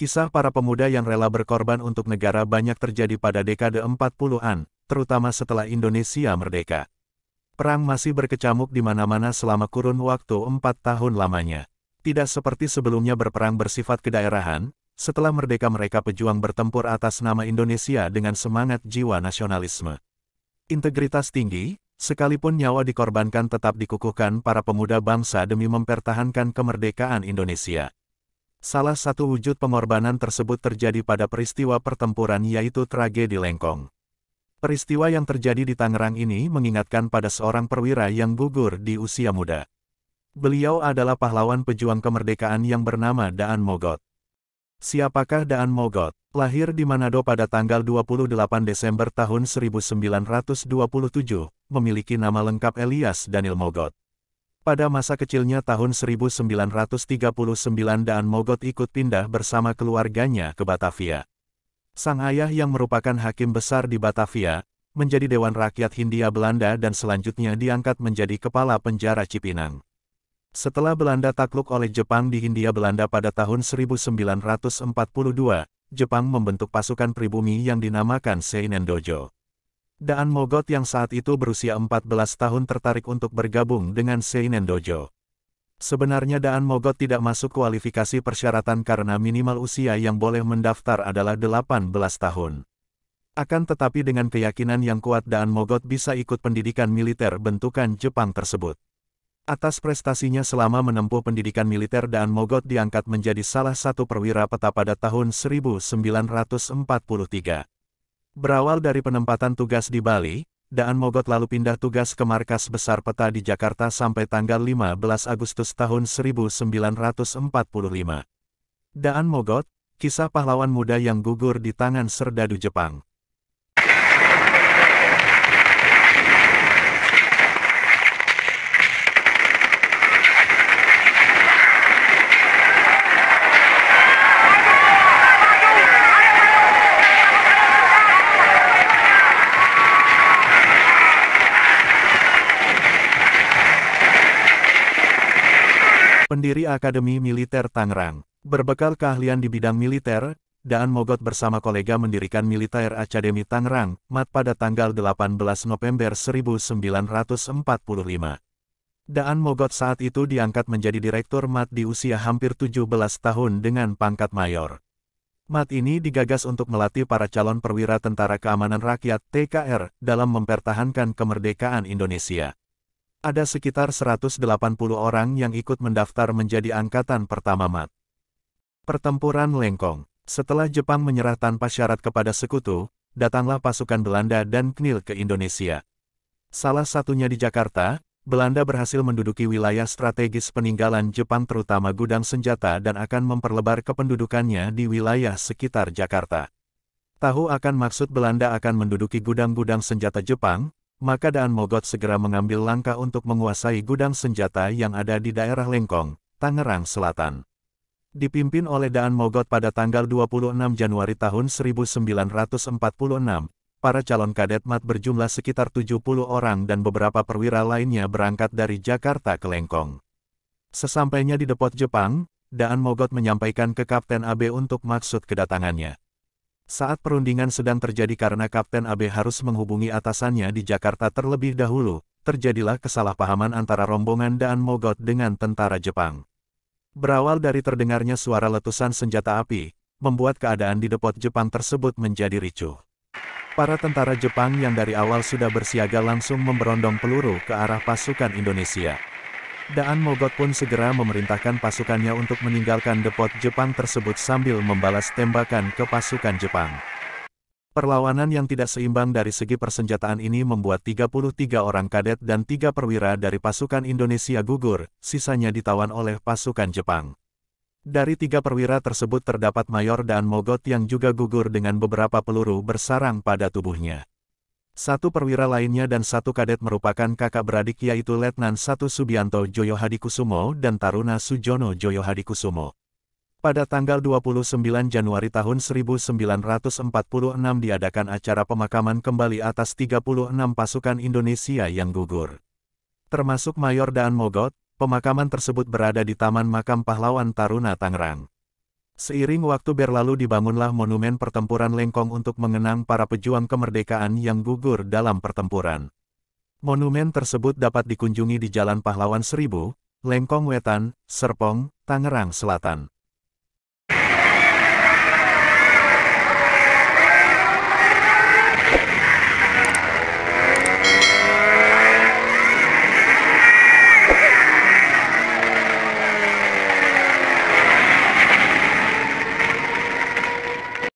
Kisah para pemuda yang rela berkorban untuk negara banyak terjadi pada dekade 40-an, terutama setelah Indonesia merdeka. Perang masih berkecamuk di mana-mana selama kurun waktu 4 tahun lamanya. Tidak seperti sebelumnya berperang bersifat kedaerahan, setelah merdeka mereka pejuang bertempur atas nama Indonesia dengan semangat jiwa nasionalisme. Integritas tinggi, Sekalipun nyawa dikorbankan tetap dikukuhkan para pemuda bangsa demi mempertahankan kemerdekaan Indonesia. Salah satu wujud pengorbanan tersebut terjadi pada peristiwa pertempuran yaitu tragedi Lengkong. Peristiwa yang terjadi di Tangerang ini mengingatkan pada seorang perwira yang gugur di usia muda. Beliau adalah pahlawan pejuang kemerdekaan yang bernama Daan Mogot. Siapakah Daan Mogot? Lahir di Manado pada tanggal 28 Desember tahun 1927, memiliki nama lengkap Elias Daniel Mogot. Pada masa kecilnya tahun 1939 Daan Mogot ikut pindah bersama keluarganya ke Batavia. Sang ayah yang merupakan hakim besar di Batavia, menjadi Dewan Rakyat Hindia Belanda dan selanjutnya diangkat menjadi Kepala Penjara Cipinang. Setelah Belanda takluk oleh Jepang di Hindia Belanda pada tahun 1942, Jepang membentuk pasukan pribumi yang dinamakan Seinen Dojo. Daan Mogot yang saat itu berusia 14 tahun tertarik untuk bergabung dengan Seinen Dojo. Sebenarnya Daan Mogot tidak masuk kualifikasi persyaratan karena minimal usia yang boleh mendaftar adalah 18 tahun. Akan tetapi dengan keyakinan yang kuat Daan Mogot bisa ikut pendidikan militer bentukan Jepang tersebut. Atas prestasinya selama menempuh pendidikan militer Daan Mogot diangkat menjadi salah satu perwira peta pada tahun 1943. Berawal dari penempatan tugas di Bali, Daan Mogot lalu pindah tugas ke markas besar peta di Jakarta sampai tanggal 15 Agustus tahun 1945. Daan Mogot, kisah pahlawan muda yang gugur di tangan serdadu Jepang. pendiri Akademi Militer Tangerang. Berbekal keahlian di bidang militer, Daan Mogot bersama kolega mendirikan Militer Akademi Tangerang, MAT pada tanggal 18 November 1945. Daan Mogot saat itu diangkat menjadi Direktur MAT di usia hampir 17 tahun dengan pangkat mayor. MAT ini digagas untuk melatih para calon perwira Tentara Keamanan Rakyat TKR dalam mempertahankan kemerdekaan Indonesia ada sekitar 180 orang yang ikut mendaftar menjadi angkatan pertama MAT. Pertempuran Lengkong Setelah Jepang menyerah tanpa syarat kepada sekutu, datanglah pasukan Belanda dan KNIL ke Indonesia. Salah satunya di Jakarta, Belanda berhasil menduduki wilayah strategis peninggalan Jepang terutama gudang senjata dan akan memperlebar kependudukannya di wilayah sekitar Jakarta. Tahu akan maksud Belanda akan menduduki gudang-gudang senjata Jepang, maka Daan Mogot segera mengambil langkah untuk menguasai gudang senjata yang ada di daerah Lengkong, Tangerang Selatan. Dipimpin oleh Daan Mogot pada tanggal 26 Januari tahun 1946, para calon kadet mat berjumlah sekitar 70 orang dan beberapa perwira lainnya berangkat dari Jakarta ke Lengkong. Sesampainya di depot Jepang, Daan Mogot menyampaikan ke Kapten Abe untuk maksud kedatangannya. Saat perundingan sedang terjadi karena Kapten Abe harus menghubungi atasannya di Jakarta terlebih dahulu, terjadilah kesalahpahaman antara rombongan Daan Mogot dengan tentara Jepang. Berawal dari terdengarnya suara letusan senjata api, membuat keadaan di depot Jepang tersebut menjadi ricuh. Para tentara Jepang yang dari awal sudah bersiaga langsung memberondong peluru ke arah pasukan Indonesia. Daan Mogot pun segera memerintahkan pasukannya untuk meninggalkan depot Jepang tersebut sambil membalas tembakan ke pasukan Jepang. Perlawanan yang tidak seimbang dari segi persenjataan ini membuat 33 orang kadet dan tiga perwira dari pasukan Indonesia gugur, sisanya ditawan oleh pasukan Jepang. Dari tiga perwira tersebut terdapat Mayor Daan Mogot yang juga gugur dengan beberapa peluru bersarang pada tubuhnya. Satu perwira lainnya dan satu kadet merupakan kakak beradik yaitu Letnan 1 Subianto Joyo Hadikusumo dan Taruna Sujono Joyo Hadikusumo. Pada tanggal 29 Januari tahun 1946 diadakan acara pemakaman kembali atas 36 pasukan Indonesia yang gugur. Termasuk Mayor Daan Mogot, pemakaman tersebut berada di Taman Makam Pahlawan Taruna Tangerang. Seiring waktu berlalu dibangunlah monumen pertempuran Lengkong untuk mengenang para pejuang kemerdekaan yang gugur dalam pertempuran. Monumen tersebut dapat dikunjungi di Jalan Pahlawan Seribu, Lengkong Wetan, Serpong, Tangerang Selatan.